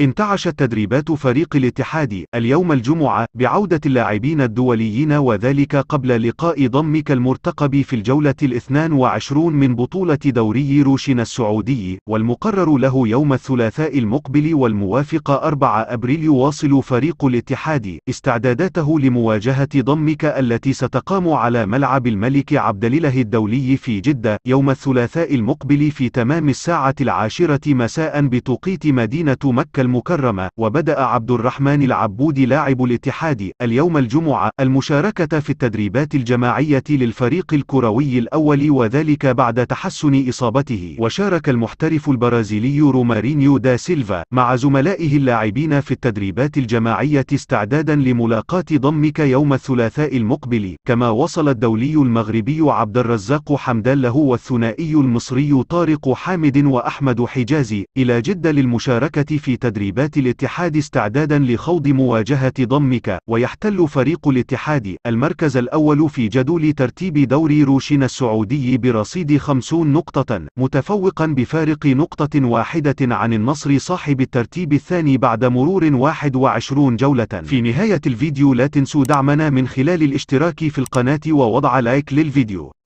انتعشت تدريبات فريق الاتحاد اليوم الجمعة بعودة اللاعبين الدوليين وذلك قبل لقاء ضمك المرتقب في الجولة الاثنان وعشرون من بطولة دوري روشن السعودي والمقرر له يوم الثلاثاء المقبل والموافق 4 أبريل يواصل فريق الاتحاد استعداداته لمواجهة ضمك التي ستقام على ملعب الملك عبدالله الدولي في جدة يوم الثلاثاء المقبل في تمام الساعة العاشرة مساء بتوقيت مدينة مكة المكرمة وبدأ عبد الرحمن العبود لاعب الاتحاد اليوم الجمعة المشاركة في التدريبات الجماعية للفريق الكروي الأول وذلك بعد تحسن إصابته وشارك المحترف البرازيلي رومارينيو دا سيلفا مع زملائه اللاعبين في التدريبات الجماعية استعدادا لملاقاة ضمك يوم الثلاثاء المقبل كما وصل الدولي المغربي عبد الرزاق حمدان له والثنائي المصري طارق حامد وأحمد حجازي إلى جدة للمشاركة في تدريبات تدريبات الاتحاد استعدادا لخوض مواجهة ضمك ويحتل فريق الاتحاد المركز الأول في جدول ترتيب دوري روشن السعودي برصيد 50 نقطة متفوقا بفارق نقطة واحدة عن النصر صاحب الترتيب الثاني بعد مرور 21 جولة في نهاية الفيديو لا تنسوا دعمنا من خلال الاشتراك في القناة ووضع لايك للفيديو